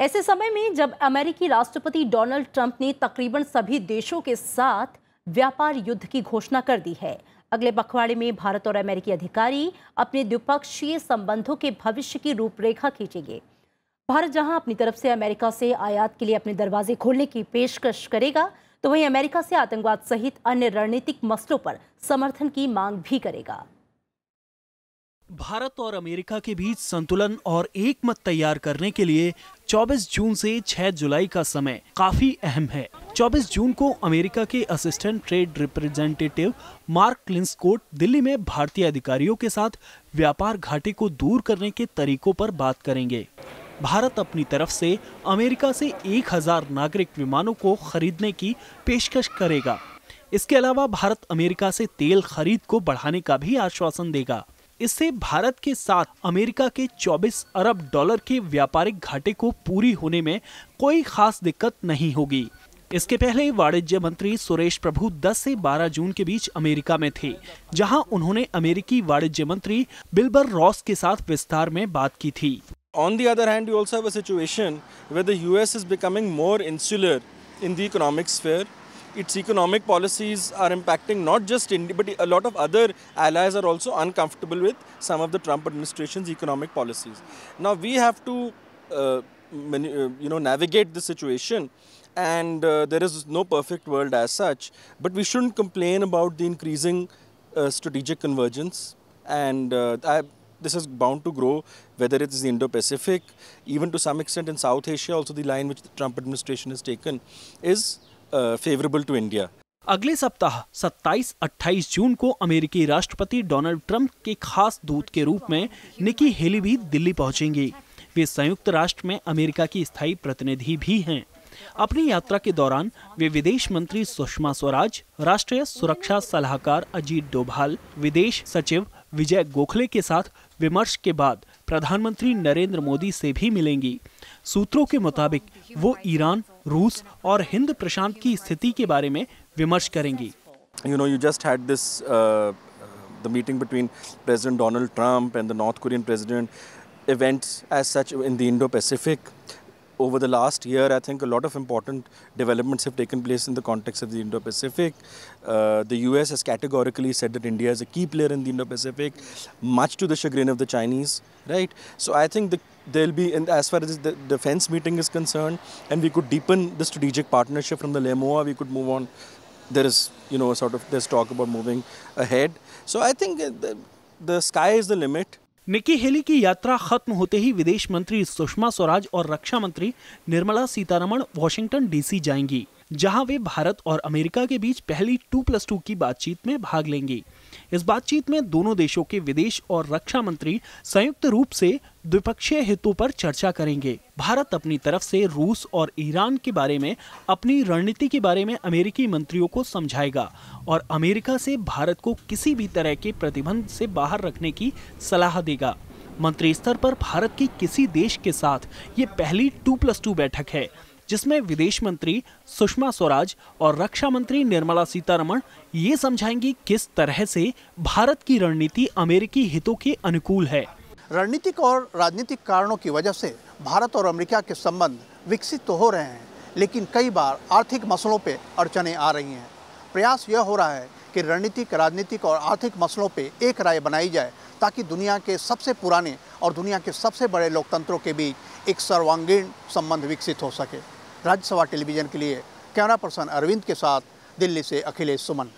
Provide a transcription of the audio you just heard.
ऐसे समय में जब अमेरिकी राष्ट्रपति डोनाल्ड ट्रंप ने तकरीबन सभी देशों के साथ व्यापार युद्ध की घोषणा कर दी है अगले पखवाड़े में भारत और अमेरिकी अधिकारी अपने द्विपक्षीय संबंधों के भविष्य की रूपरेखा खींचेंगे भारत जहां अपनी तरफ से अमेरिका से आयात के लिए अपने दरवाजे खोलने की पेशकश करेगा तो वहीं अमेरिका से आतंकवाद सहित अन्य रणनीतिक मसलों पर समर्थन की मांग भी करेगा भारत और अमेरिका के बीच संतुलन और एक मत तैयार करने के लिए 24 जून से 6 जुलाई का समय काफी अहम है 24 जून को अमेरिका के assistant trade representative Mark Linscott Delhi में भारतीय अधिकारियों के साथ व्यापार घाटे को दूर करने के तरीकों पर बात करेंगे भारत अपनी तरफ से अमेरिका से 1000 नागरिक विमानों को खरीदने की पेशकश करेगा इसके अलावा भारत अमेरिका से तेल खरीद को बढ़ाने का भी आश्वासन देगा इससे भारत के साथ अमेरिका के 24 अरब डॉलर के व्यापारिक घाटे को पूरी होने में कोई खास दिक्कत नहीं होगी इसके पहले वाणिज्य मंत्री सुरेश प्रभु 10 से 12 जून के बीच अमेरिका में थे जहां उन्होंने अमेरिकी वाणिज्य मंत्री बिल्बर रॉस के साथ विस्तार में बात की थी on the other hand you also have a situation where the US is becoming more its economic policies are impacting not just India, but a lot of other allies are also uncomfortable with some of the Trump administration's economic policies. Now we have to, uh, uh, you know, navigate the situation and uh, there is no perfect world as such, but we shouldn't complain about the increasing uh, strategic convergence and uh, I, this is bound to grow, whether it is the Indo-Pacific, even to some extent in South Asia, also the line which the Trump administration has taken is favourable to India अगले सप्ताह 27-28 जून को अमेरिकी राष्ट्रपति Donald Trump के खास दूत के रूप में निकी हेली भी दिल्ली पहुंचेंगी वे संयुक्त राष्ट्र में अमेरिका की स्थायी प्रतिनिधि भी हैं अपनी यात्रा के दौरान वे विदेश मंत्री सुषमा स्वराज राष्ट्रीय सुरक्षा सलाहकार अजीत डोभाल विदेश सचिव विजय गोखले के साथ विमर्श के बाद प्रधानमंत्री नरेंद्र मोदी से भी मिलेंगी सूत्रों के मुताबिक वो ईरान रूस और हिंद प्रशांत की स्थिति के बारे में विमर्श करेंगी you know you just had this the meeting between president Donald Trump and the North Korean president events as such in the Indo Pacific over the last year, I think a lot of important developments have taken place in the context of the Indo-Pacific. Uh, the US has categorically said that India is a key player in the Indo-Pacific, much to the chagrin of the Chinese, right? So I think the, there'll be, and as far as the defense meeting is concerned, and we could deepen the strategic partnership from the Lemoa, we could move on. There is, you know, sort of, there's talk about moving ahead. So I think uh, the, the sky is the limit. Nikki Haley की यात्रा खत्म होते ही विदेश मंत्री सुषमा स्वराज और रक्षा मंत्री Nirmala Sitharaman Washington DC जाएंगी जहां वे भारत और अमेरिका के बीच पहली टू प्लस टू की बातचीत में भाग लेंगे इस बातचीत में दोनों देशों के विदेश और रक्षा मंत्री संयुक्त रूप से द्विपक्षीय हितों पर चर्चा करेंगे भारत अपनी तरफ से रूस और ईरान के बारे में अपनी रणनीति के बारे में अमेरिकी मंत्रियों को समझाएगा और अमेरिका से भारत को किसी भी तरह के प्रतिबंध से बाहर रखने की सलाह देगा मंत्री स्तर पर भारत की किसी देश के साथ ये पहली टू प्लस टू बैठक है जिसमें विदेश मंत्री सुषमा स्वराज और रक्षा मंत्री निर्मला सीतारमण ये समझाएंगी किस तरह से भारत की रणनीति अमेरिकी हितों के अनुकूल है रणनीतिक और राजनीतिक कारणों की वजह से भारत और अमेरिका के संबंध विकसित तो हो रहे हैं लेकिन कई बार आर्थिक मसलों पर अड़चने आ रही हैं प्रयास यह हो रहा है कि रणनीतिक राजनीतिक और आर्थिक मसलों पर एक राय बनाई जाए ताकि दुनिया के सबसे पुराने और दुनिया के सबसे बड़े लोकतंत्रों के बीच एक सर्वांगीण संबंध विकसित हो सके राज्यसभा टेलीविजन के लिए कैमरा पर्सन अरविंद के साथ दिल्ली से अखिलेश सुमन